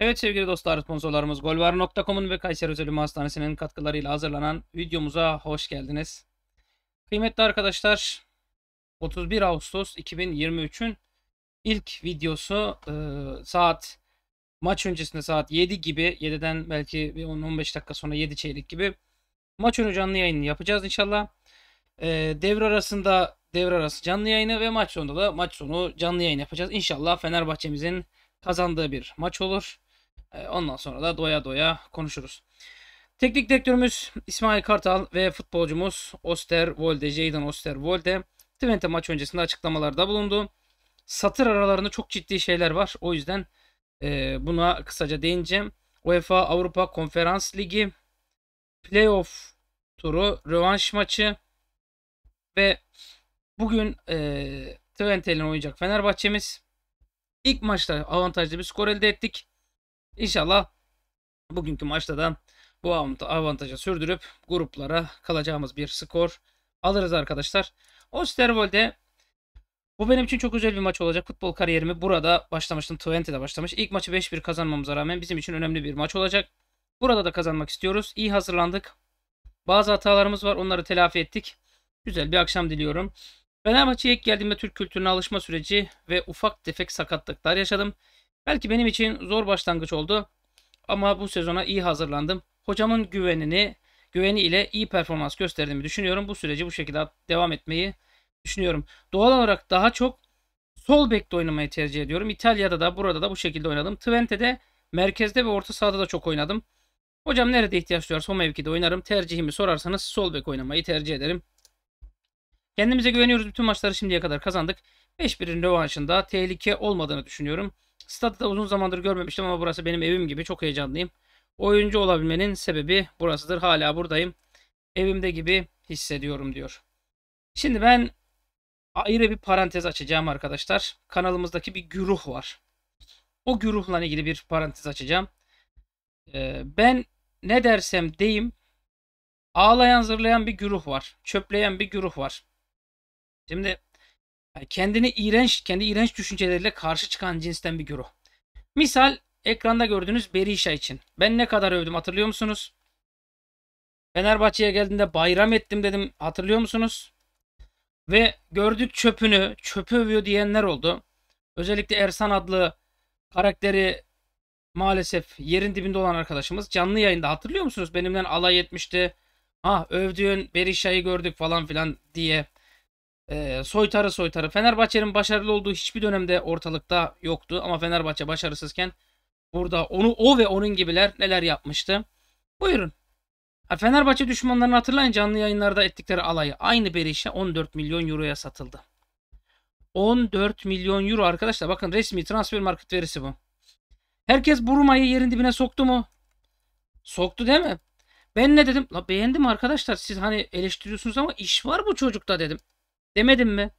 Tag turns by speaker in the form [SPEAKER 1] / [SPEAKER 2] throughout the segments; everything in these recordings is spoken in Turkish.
[SPEAKER 1] Evet sevgili dostlar sponsorlarımız golvar.com'un ve Kayseri Özel Hastanesi'nin katkılarıyla hazırlanan videomuza hoş geldiniz. Kıymetli arkadaşlar 31 Ağustos 2023'ün ilk videosu e, saat maç öncesinde saat 7 gibi 7'den belki 10-15 dakika sonra 7 çeyrek gibi maç önü canlı yayını yapacağız inşallah. E, devre arasında devre arası canlı yayını ve maç sonunda da maç sonu canlı yayın yapacağız. İnşallah Fenerbahçe'mizin kazandığı bir maç olur. Ee, ondan sonra da doya doya konuşuruz. Teknik direktörümüz İsmail Kartal ve futbolcumuz Oster Osterwolde, Jadon Volde Twente maç öncesinde açıklamalarda bulundu. Satır aralarında çok ciddi şeyler var. O yüzden e, buna kısaca değineceğim. UEFA Avrupa Konferans Ligi, playoff turu, rövanş maçı ve bugün e, Twente'nin oynayacak Fenerbahçe'miz. İlk maçta avantajlı bir skor elde ettik. İnşallah bugünkü maçta da bu avantajı sürdürüp gruplara kalacağımız bir skor alırız arkadaşlar. Osterwold'e bu benim için çok güzel bir maç olacak. Futbol kariyerimi burada başlamıştım. Twente'de başlamış. İlk maçı 5-1 kazanmamıza rağmen bizim için önemli bir maç olacak. Burada da kazanmak istiyoruz. İyi hazırlandık. Bazı hatalarımız var. Onları telafi ettik. Güzel bir akşam diliyorum. Fenerbahçe'ye ilk geldiğimde Türk kültürüne alışma süreci ve ufak tefek sakatlıklar yaşadım. Belki benim için zor başlangıç oldu ama bu sezona iyi hazırlandım. Hocamın güvenini güveni ile iyi performans gösterdiğimi düşünüyorum. Bu süreci bu şekilde devam etmeyi düşünüyorum. Doğal olarak daha çok sol bekte oynamayı tercih ediyorum. İtalya'da da burada da bu şekilde oynadım. Twente'de merkezde ve orta sahada da çok oynadım. Hocam nerede ihtiyaç duyarsa o mevkide oynarım. Tercihimi sorarsanız sol bek oynamayı tercih ederim. Kendimize güveniyoruz. Bütün maçları şimdiye kadar kazandık. 5-1'in rövanşında tehlike olmadığını düşünüyorum. Stadı da uzun zamandır görmemiştim ama burası benim evim gibi. Çok heyecanlıyım. Oyuncu olabilmenin sebebi burasıdır. Hala buradayım. Evimde gibi hissediyorum diyor. Şimdi ben ayrı bir parantez açacağım arkadaşlar. Kanalımızdaki bir güruh var. O güruhla ilgili bir parantez açacağım. Ee, ben ne dersem deyim ağlayan zırlayan bir güruh var. Çöpleyen bir güruh var. Şimdi yani kendini iğrenç, kendi iğrenç düşünceleriyle karşı çıkan cinsten bir güruh. Misal ekranda gördüğünüz Berisha için. Ben ne kadar övdüm hatırlıyor musunuz? Fenerbahçe'ye geldiğinde bayram ettim dedim hatırlıyor musunuz? Ve gördük çöpünü, çöpü övüyor diyenler oldu. Özellikle Ersan adlı karakteri maalesef yerin dibinde olan arkadaşımız canlı yayında hatırlıyor musunuz? Benimle alay etmişti. Ha ah, övdüğün Berisha'yı gördük falan filan diye. Ee, soytarı soytarı. Fenerbahçe'nin başarılı olduğu hiçbir dönemde ortalıkta yoktu. Ama Fenerbahçe başarısızken burada onu o ve onun gibiler neler yapmıştı. Buyurun. Fenerbahçe düşmanlarını hatırlayın canlı yayınlarda ettikleri alayı. Aynı Berişe 14 milyon euroya satıldı. 14 milyon euro arkadaşlar. Bakın resmi transfer market verisi bu. Herkes Buruma'yı yerin dibine soktu mu? Soktu değil mi? Ben ne dedim? La beğendim arkadaşlar. Siz hani eleştiriyorsunuz ama iş var bu çocukta dedim. Demedim mi?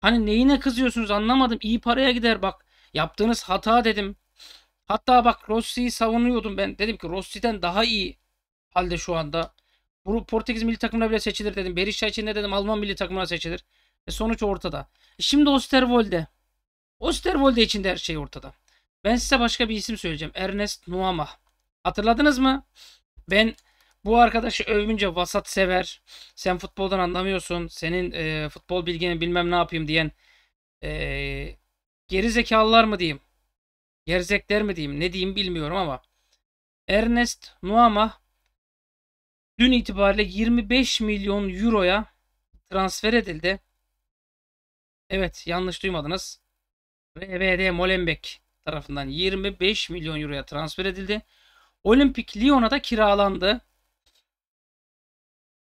[SPEAKER 1] Hani neyine kızıyorsunuz anlamadım. İyi paraya gider bak. Yaptığınız hata dedim. Hatta bak Rossi'yi savunuyordum ben. Dedim ki Rossi'den daha iyi halde şu anda. Bu Portekiz milli takımına bile seçilir dedim. Berisha için ne dedim? Alman milli takımına seçilir. E sonuç ortada. E şimdi Osterwolde. Osterwolde için de her şey ortada. Ben size başka bir isim söyleyeceğim. Ernest Nuama. Hatırladınız mı? Ben bu arkadaşı övünce vasat sever. Sen futboldan anlamıyorsun. Senin e, futbol bilgini bilmem ne yapayım diyen e, geri mı diyeyim? Gerizekler mi diyeyim? Ne diyeyim bilmiyorum ama. Ernest Nuama dün itibariyle 25 milyon euroya transfer edildi. Evet yanlış duymadınız. RVD Molenbeek tarafından 25 milyon euroya transfer edildi. Olimpik Lyon'a da kiralandı.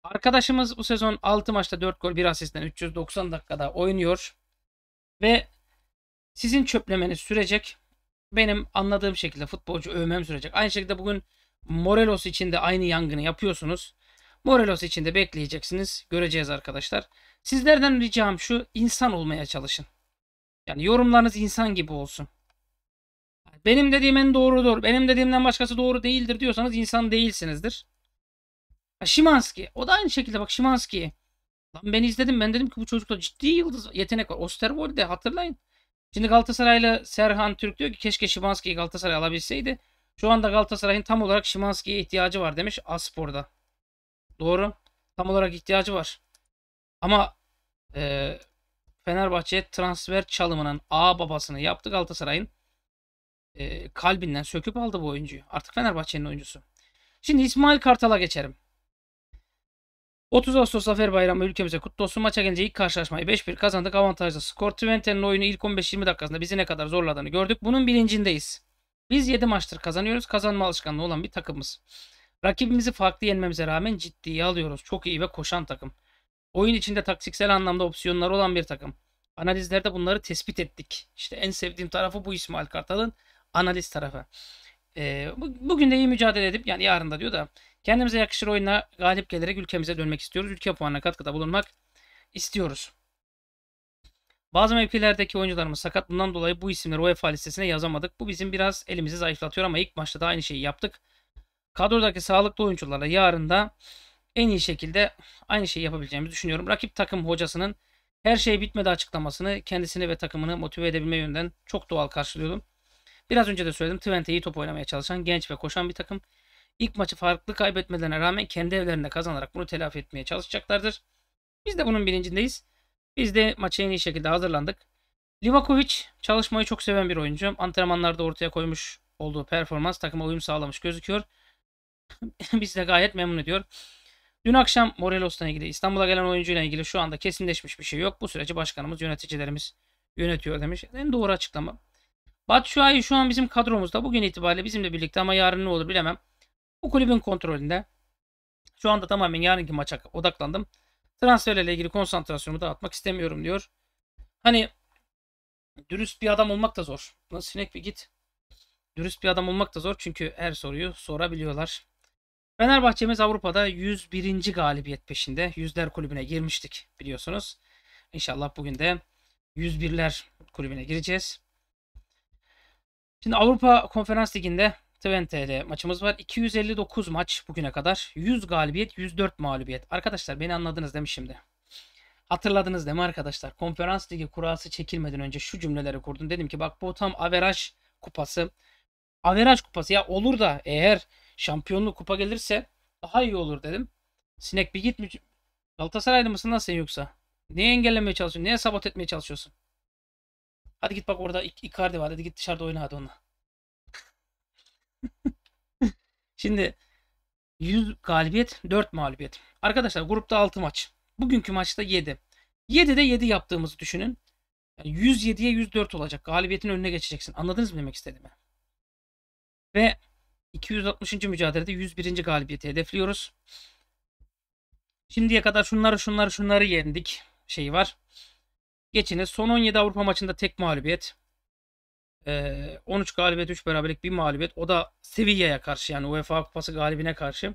[SPEAKER 1] Arkadaşımız bu sezon 6 maçta 4 gol 1 asistten 390 dakikada oynuyor. Ve sizin çöplemeniz sürecek. Benim anladığım şekilde futbolcu övmem sürecek. Aynı şekilde bugün Morelos için de aynı yangını yapıyorsunuz. Morelos için de bekleyeceksiniz. Göreceğiz arkadaşlar. Sizlerden ricam şu insan olmaya çalışın. Yani yorumlarınız insan gibi olsun. Benim dediğim en doğrudur. Benim dediğimden başkası doğru değildir diyorsanız insan değilsinizdir. Şimanski. O da aynı şekilde bak Şimanski. Lan ben izledim. Ben dedim ki bu çocukta ciddi yıldız yetenek var. Osterwold'de hatırlayın. Şimdi Galatasaray'la Serhan Türk diyor ki keşke Şimanski'yi Galatasaray alabilseydi. Şu anda Galatasaray'ın tam olarak Şimanski'ye ihtiyacı var demiş Aspor'da. Doğru. Tam olarak ihtiyacı var. Ama e, Fenerbahçe transfer çalımının A babasını yaptı Galatasaray'ın. E, kalbinden söküp aldı bu oyuncuyu. Artık Fenerbahçe'nin oyuncusu. Şimdi İsmail Kartal'a geçerim. 30 Ağustos Zafer Bayramı ülkemize kutlu olsun. Maça gelince ilk karşılaşmayı 5-1 kazandık. Avantajlı skor. Twente'nin oyunu ilk 15-20 dakikasında bizi ne kadar zorladığını gördük. Bunun bilincindeyiz. Biz 7 maçtır kazanıyoruz. Kazanma alışkanlığı olan bir takımız. Rakibimizi farklı yenmemize rağmen ciddiye alıyoruz. Çok iyi ve koşan takım. Oyun içinde taktiksel anlamda opsiyonlar olan bir takım. Analizlerde bunları tespit ettik. İşte en sevdiğim tarafı bu İsmail Kartal'ın analiz tarafı. E, bugün de iyi mücadele edip yani yarın da diyor da kendimize yakışır oyuna galip gelerek ülkemize dönmek istiyoruz. Ülke puanına katkıda bulunmak istiyoruz. Bazı mevkilerdeki oyuncularımız sakat. Bundan dolayı bu isimleri UEFA listesine yazamadık. Bu bizim biraz elimizi zayıflatıyor ama ilk maçta da aynı şeyi yaptık. Kadrodaki sağlıklı oyuncularla yarın da en iyi şekilde aynı şeyi yapabileceğimizi düşünüyorum. Rakip takım hocasının her şey bitmedi açıklamasını kendisini ve takımını motive edebilme yönden çok doğal karşılıyorum. Biraz önce de söyledim. Twente iyi top oynamaya çalışan, genç ve koşan bir takım. İlk maçı farklı kaybetmelerine rağmen kendi evlerinde kazanarak bunu telafi etmeye çalışacaklardır. Biz de bunun bilincindeyiz. Biz de maça en iyi şekilde hazırlandık. Livakovic çalışmayı çok seven bir oyuncu. Antrenmanlarda ortaya koymuş olduğu performans takıma uyum sağlamış gözüküyor. Biz de gayet memnun ediyor. Dün akşam Morelos'tan ilgili İstanbul'a gelen oyuncuyla ilgili şu anda kesinleşmiş bir şey yok. Bu süreci başkanımız, yöneticilerimiz yönetiyor demiş. En doğru açıklama. Batshuayi şu an bizim kadromuzda. Bugün itibariyle bizimle birlikte ama yarın ne olur bilemem. Bu kulübün kontrolünde. Şu anda tamamen yarınki maça odaklandım. Transferle ilgili konsantrasyonumu dağıtmak istemiyorum diyor. Hani dürüst bir adam olmak da zor. Lan sinek bir git. Dürüst bir adam olmak da zor çünkü her soruyu sorabiliyorlar. Fenerbahçe'miz Avrupa'da 101. galibiyet peşinde. Yüzler kulübüne girmiştik biliyorsunuz. İnşallah bugün de 101'ler kulübüne gireceğiz. Şimdi Avrupa Konferans Ligi'nde Twente'de maçımız var. 259 maç bugüne kadar. 100 galibiyet, 104 mağlubiyet. Arkadaşlar beni anladınız değil mi şimdi? Hatırladınız değil mi arkadaşlar? Konferans Ligi kurası çekilmeden önce şu cümleleri kurdum. Dedim ki bak bu tam averaj kupası. Averaj kupası ya olur da eğer şampiyonluk kupa gelirse daha iyi olur dedim. Sinek bir git Galatasaraylı mısın lan sen yoksa? Neyi engellemeye çalışıyorsun? Neye sabot etmeye çalışıyorsun? Hadi git bak orada Icardi var. Hadi git dışarıda oyna hadi onunla. Şimdi 100 galibiyet 4 mağlubiyet. Arkadaşlar grupta 6 maç. Bugünkü maçta 7. de 7 yaptığımızı düşünün. Yani 107'ye 104 olacak. Galibiyetin önüne geçeceksin. Anladınız mı demek istediğimi? Ve 260. mücadelede 101. galibiyeti hedefliyoruz. Şimdiye kadar şunları şunları şunları yendik. şey var. Geçiniz. Son 17 Avrupa maçında tek mağlubiyet. Ee, 13 galibiyet, 3 beraberlik, 1 mağlubiyet. O da Sevilla'ya karşı yani UEFA Kupası galibine karşı.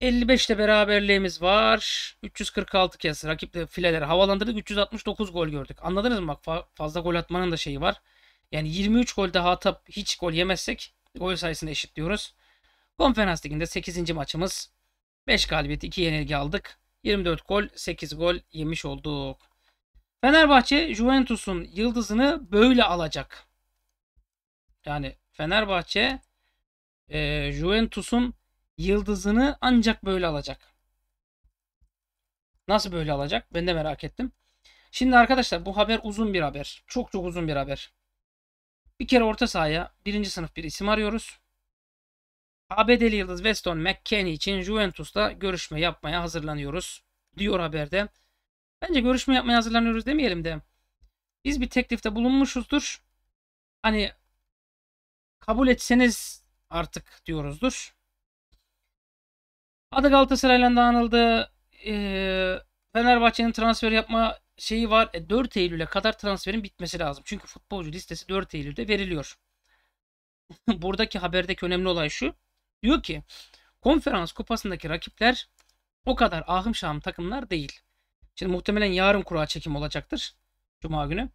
[SPEAKER 1] 55'te beraberliğimiz var. 346 kez rakiple fileleri havalandırdık. 369 gol gördük. Anladınız mı? fazla gol atmanın da şeyi var. Yani 23 gol daha atıp hiç gol yemezsek gol sayısını eşitliyoruz. Konferans Ligi'nde 8. maçımız. 5 galibiyet 2 yenilgi aldık. 24 gol 8 gol yemiş olduk. Fenerbahçe Juventus'un yıldızını böyle alacak. Yani Fenerbahçe e, Juventus'un yıldızını ancak böyle alacak. Nasıl böyle alacak? Ben de merak ettim. Şimdi arkadaşlar bu haber uzun bir haber. Çok çok uzun bir haber. Bir kere orta sahaya birinci sınıf bir isim arıyoruz. ABD'li yıldız Weston McKennie için Juventus'ta görüşme yapmaya hazırlanıyoruz diyor haberde. Bence görüşme yapmaya hazırlanıyoruz demeyelim de biz bir teklifte bulunmuşuzdur. Hani kabul etseniz artık diyoruzdur. Adı Galatasaray'la anıldı. E, Fenerbahçe'nin transfer yapma şeyi var. E, 4 Eylül'e kadar transferin bitmesi lazım. Çünkü futbolcu listesi 4 Eylül'de veriliyor. Buradaki haberdeki önemli olay şu. Diyor ki konferans kupasındaki rakipler o kadar ahım şahım takımlar değil. Şimdi muhtemelen yarın kura çekim olacaktır. Cuma günü.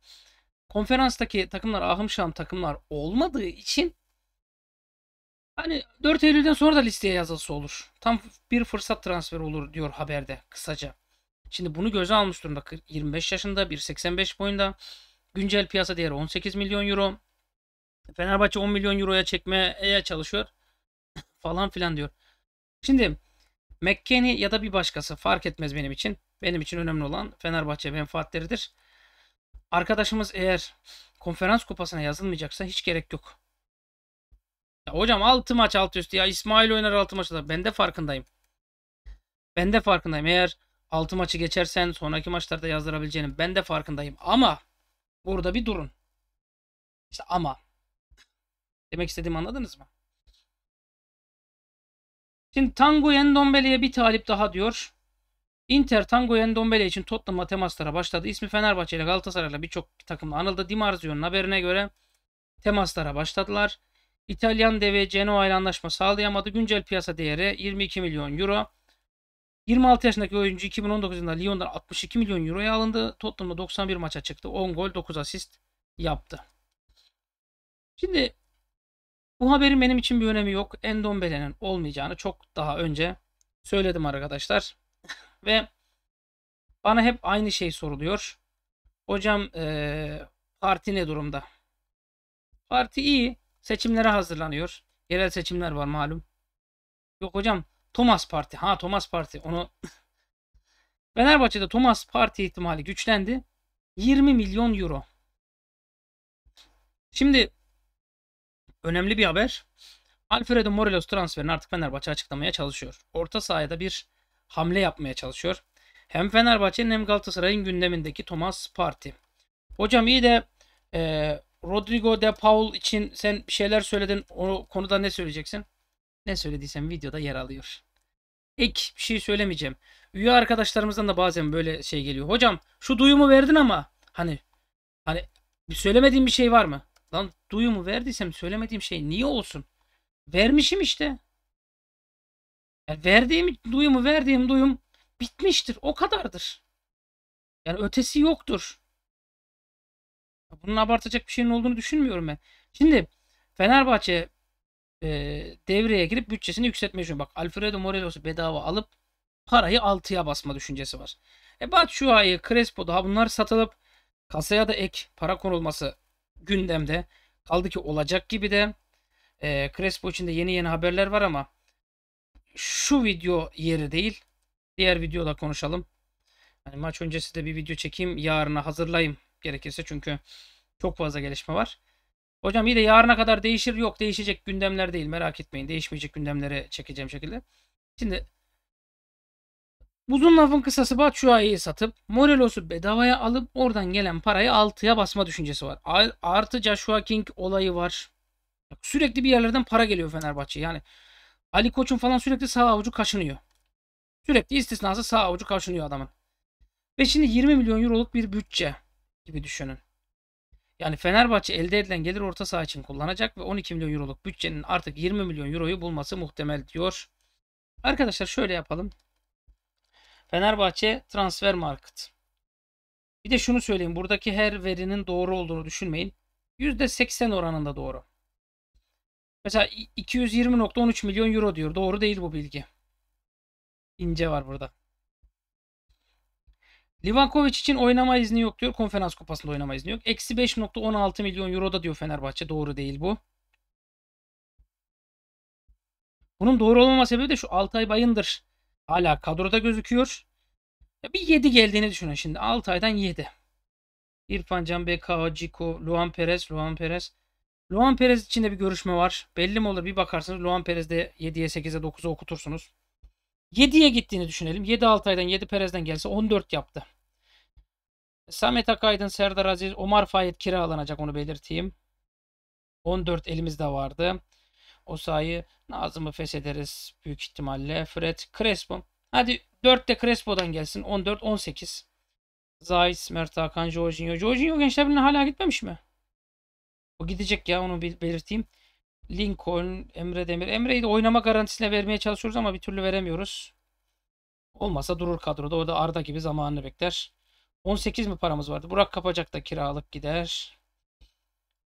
[SPEAKER 1] Konferanstaki takımlar ahım şahım takımlar olmadığı için hani 4 Eylül'den sonra da listeye yazılsa olur. Tam bir fırsat transferi olur diyor haberde kısaca. Şimdi bunu göze almış durumda. 25 yaşında 1.85 boyunda güncel piyasa değeri 18 milyon euro. Fenerbahçe 10 milyon euroya çekmeye çalışıyor falan filan diyor. Şimdi McKennie ya da bir başkası fark etmez benim için. Benim için önemli olan Fenerbahçe menfaatleridir. Arkadaşımız eğer konferans kupasına yazılmayacaksa hiç gerek yok. Ya hocam 6 maç alt üstü ya İsmail oynar 6 maçta. Ben de farkındayım. Ben de farkındayım. Eğer 6 maçı geçersen sonraki maçlarda yazdırabileceğinin ben de farkındayım. Ama burada bir durun. İşte ama. Demek istediğimi anladınız mı? Şimdi Tango Endombele'ye bir talip daha diyor. Inter Tango Endombele için Tottenham'la temaslara başladı. İsmi Fenerbahçe ile Galatasaray ile birçok takımla anıldı. Dimarzio'nun haberine göre temaslara başladılar. İtalyan devi Genoa ile anlaşma sağlayamadı. Güncel piyasa değeri 22 milyon euro. 26 yaşındaki oyuncu 2019 yılında Lyon'dan 62 milyon euroya alındı. Tottenham'da 91 maça çıktı. 10 gol 9 asist yaptı. Şimdi bu haberin benim için bir önemi yok. Endombele'nin olmayacağını çok daha önce söyledim arkadaşlar. Ve bana hep aynı şey soruluyor. Hocam ee, parti ne durumda? Parti iyi. Seçimlere hazırlanıyor. Yerel seçimler var malum. Yok hocam Thomas Parti. Ha Thomas Parti. Onu Fenerbahçe'de Thomas Parti ihtimali güçlendi. 20 milyon euro. Şimdi önemli bir haber. Alfredo Morelos transferini artık Fenerbahçe açıklamaya çalışıyor. Orta sahaya da bir hamle yapmaya çalışıyor. Hem Fenerbahçe'nin hem Galatasaray'ın gündemindeki Thomas Parti. Hocam iyi de e, Rodrigo de Paul için sen bir şeyler söyledin. O konuda ne söyleyeceksin? Ne söylediysem videoda yer alıyor. Ek bir şey söylemeyeceğim. Üye arkadaşlarımızdan da bazen böyle şey geliyor. Hocam şu duyumu verdin ama hani hani söylemediğin bir şey var mı? Lan duyumu verdiysem söylemediğim şey niye olsun? Vermişim işte. Yani verdiğim duyumu verdiğim duyum bitmiştir. O kadardır. Yani ötesi yoktur. Bunun abartacak bir şeyin olduğunu düşünmüyorum ben. Şimdi Fenerbahçe e, devreye girip bütçesini yükseltmeyi düşünüyor. Bak Alfredo Morelos'u bedava alıp parayı altıya basma düşüncesi var. E Batu Şua'yı, Crespo daha bunlar satılıp kasaya da ek para konulması gündemde. Kaldı ki olacak gibi de. E, Crespo için de yeni yeni haberler var ama şu video yeri değil. Diğer videoda konuşalım. Yani maç öncesi de bir video çekeyim. Yarına hazırlayayım gerekirse. Çünkü çok fazla gelişme var. Hocam iyi de yarına kadar değişir. Yok değişecek gündemler değil. Merak etmeyin. Değişmeyecek gündemleri çekeceğim şekilde. Şimdi Buzun lafın kısası Batshuayi'yi satıp Morelos'u bedavaya alıp oradan gelen parayı altıya basma düşüncesi var. Artı Joshua King olayı var. Sürekli bir yerlerden para geliyor Fenerbahçe. Yani Ali Koç'un falan sürekli sağ avucu kaşınıyor. Sürekli istisnası sağ avucu kaşınıyor adamın. Ve şimdi 20 milyon euroluk bir bütçe gibi düşünün. Yani Fenerbahçe elde edilen gelir orta saha için kullanacak ve 12 milyon euroluk bütçenin artık 20 milyon euroyu bulması muhtemel diyor. Arkadaşlar şöyle yapalım. Fenerbahçe Transfer Market. Bir de şunu söyleyeyim. Buradaki her verinin doğru olduğunu düşünmeyin. %80 oranında doğru. Mesela 220.13 milyon euro diyor. Doğru değil bu bilgi. İnce var burada. Livakovic için oynama izni yok diyor. Konferans kupasında oynama izni yok. Eksi 5.16 milyon euro da diyor Fenerbahçe. Doğru değil bu. Bunun doğru olmama sebebi de şu Altay Bayındır Hala kadroda gözüküyor. bir 7 geldiğini düşünün şimdi. Altay'dan 7. İrfan Can Beka, Ciko, Luan Perez, Luan Perez. Luan Perez içinde bir görüşme var. Belli mi olur bir bakarsınız. Luan Perez de 7'ye 8'e 9'a okutursunuz. 7'ye gittiğini düşünelim. 7 Altay'dan 7 Perez'den gelse 14 yaptı. Samet Akaydın, Serdar Aziz, Omar Fayet kiralanacak onu belirteyim. 14 elimizde vardı. O sayı Nazım'ı feshederiz büyük ihtimalle. Fred Crespo. Hadi 4 de Crespo'dan gelsin. 14, 18. Zayis, Mert Hakan, Jorginho. Jorginho gençler birine hala gitmemiş mi? O gidecek ya onu belirteyim. Lincoln, Emre Demir. Emre'yi de oynama garantisine vermeye çalışıyoruz ama bir türlü veremiyoruz. Olmasa durur kadroda. O da Arda gibi zamanını bekler. 18 mi paramız vardı? Burak kapacak da kiralık gider.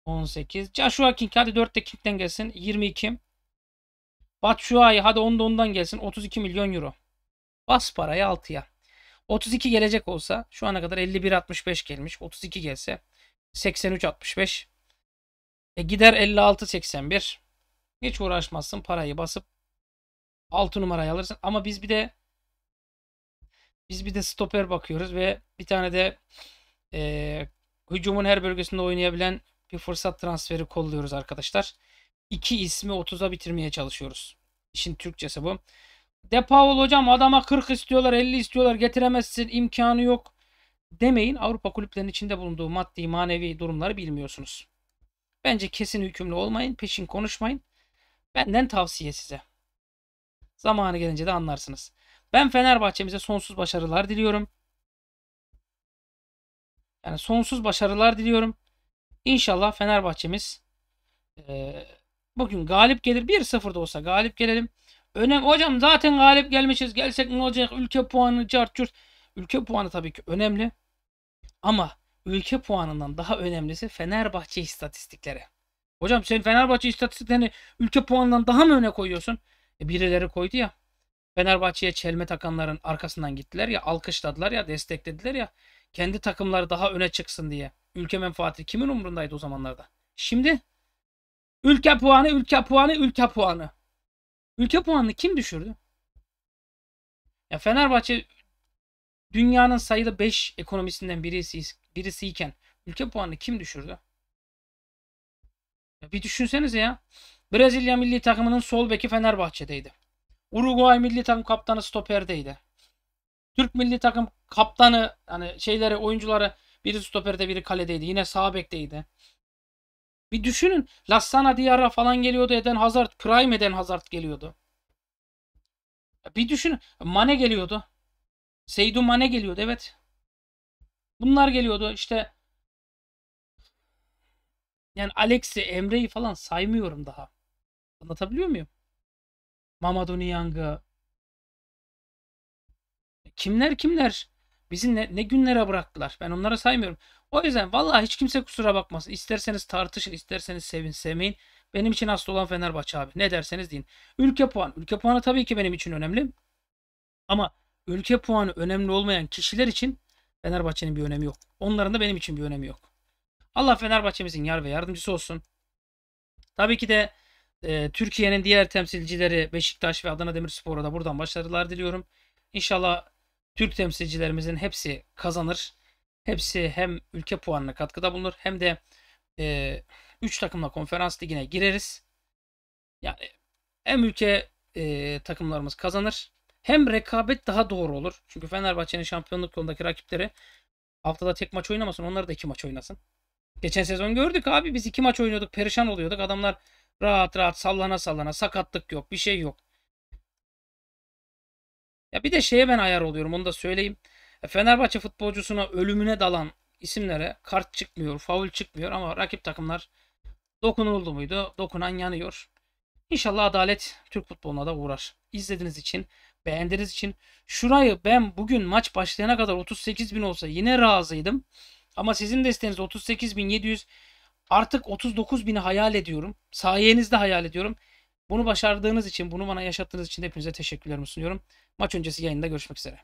[SPEAKER 1] 18. Joshua King hadi 4'te King'den gelsin. 22. Batshuayi hadi 10'da ondan gelsin. 32 milyon euro. Bas parayı 6'ya. 32 gelecek olsa şu ana kadar 51-65 gelmiş. 32 gelse 83-65. E gider 56-81. Hiç uğraşmazsın parayı basıp 6 numarayı alırsın. Ama biz bir de biz bir de stoper bakıyoruz ve bir tane de e, hücumun her bölgesinde oynayabilen bir fırsat transferi kolluyoruz arkadaşlar. İki ismi 30'a bitirmeye çalışıyoruz. İşin Türkçesi bu. De Paul hocam adama 40 istiyorlar 50 istiyorlar getiremezsin imkanı yok demeyin. Avrupa kulüplerinin içinde bulunduğu maddi manevi durumları bilmiyorsunuz. Bence kesin hükümlü olmayın peşin konuşmayın. Benden tavsiye size. Zamanı gelince de anlarsınız. Ben Fenerbahçe'mize sonsuz başarılar diliyorum. Yani sonsuz başarılar diliyorum. İnşallah Fenerbahçemiz e, bugün galip gelir. 1 da olsa galip gelelim. Önem hocam zaten galip gelmişiz. Gelsek ne olacak? Ülke puanı cart Ülke puanı tabii ki önemli. Ama ülke puanından daha önemlisi Fenerbahçe istatistikleri. Hocam sen Fenerbahçe istatistiklerini ülke puanından daha mı öne koyuyorsun? E, birileri koydu ya. Fenerbahçe'ye çelme takanların arkasından gittiler ya, alkışladılar ya, desteklediler ya. Kendi takımları daha öne çıksın diye. Ülke menfaati kimin umurundaydı o zamanlarda? Şimdi ülke puanı, ülke puanı, ülke puanı. Ülke puanını kim düşürdü? Ya Fenerbahçe dünyanın sayılı 5 ekonomisinden birisi birisiyken ülke puanını kim düşürdü? Ya bir düşünsenize ya. Brezilya milli takımının sol beki Fenerbahçe'deydi. Uruguay milli takım kaptanı stoperdeydi. Türk milli takım kaptanı hani şeyleri oyuncuları biri stoperde biri kaledeydi. Yine sağ bekteydi. Bir düşünün. Lassana Diarra falan geliyordu. Eden Hazard. Prime Eden Hazard geliyordu. Bir düşünün. Mane geliyordu. Seydu Mane geliyordu. Evet. Bunlar geliyordu. İşte yani Alex'i, Emre'yi falan saymıyorum daha. Anlatabiliyor muyum? Mamadou Niang'ı. Kimler kimler? Bizi ne, ne günlere bıraktılar. Ben onlara saymıyorum. O yüzden vallahi hiç kimse kusura bakmasın. İsterseniz tartışın, isterseniz sevin, sevmeyin. Benim için hasta olan Fenerbahçe abi. Ne derseniz deyin. Ülke puanı, Ülke puanı tabii ki benim için önemli. Ama ülke puanı önemli olmayan kişiler için Fenerbahçe'nin bir önemi yok. Onların da benim için bir önemi yok. Allah Fenerbahçe'mizin yar ve yardımcısı olsun. Tabii ki de e, Türkiye'nin diğer temsilcileri Beşiktaş ve Adana Demirspor'a da buradan başarılar diliyorum. İnşallah Türk temsilcilerimizin hepsi kazanır. Hepsi hem ülke puanına katkıda bulunur hem de 3 e, takımla konferans ligine gireriz. Yani hem ülke e, takımlarımız kazanır hem rekabet daha doğru olur. Çünkü Fenerbahçe'nin şampiyonluk yolundaki rakipleri haftada tek maç oynamasın onlar da iki maç oynasın. Geçen sezon gördük abi biz iki maç oynuyorduk perişan oluyorduk. Adamlar rahat rahat sallana sallana sakatlık yok bir şey yok. Ya bir de şeye ben ayar oluyorum onu da söyleyeyim. E, Fenerbahçe futbolcusuna ölümüne dalan isimlere kart çıkmıyor, faul çıkmıyor ama rakip takımlar dokunuldu muydu? Dokunan yanıyor. İnşallah adalet Türk futboluna da uğrar. İzlediğiniz için, beğendiğiniz için. Şurayı ben bugün maç başlayana kadar 38 bin olsa yine razıydım. Ama sizin desteğiniz 38.700, artık 39 bini hayal ediyorum. Sayenizde hayal ediyorum. Bunu başardığınız için, bunu bana yaşattığınız için hepinize teşekkürlerimi sunuyorum. Maç öncesi yayında görüşmek üzere.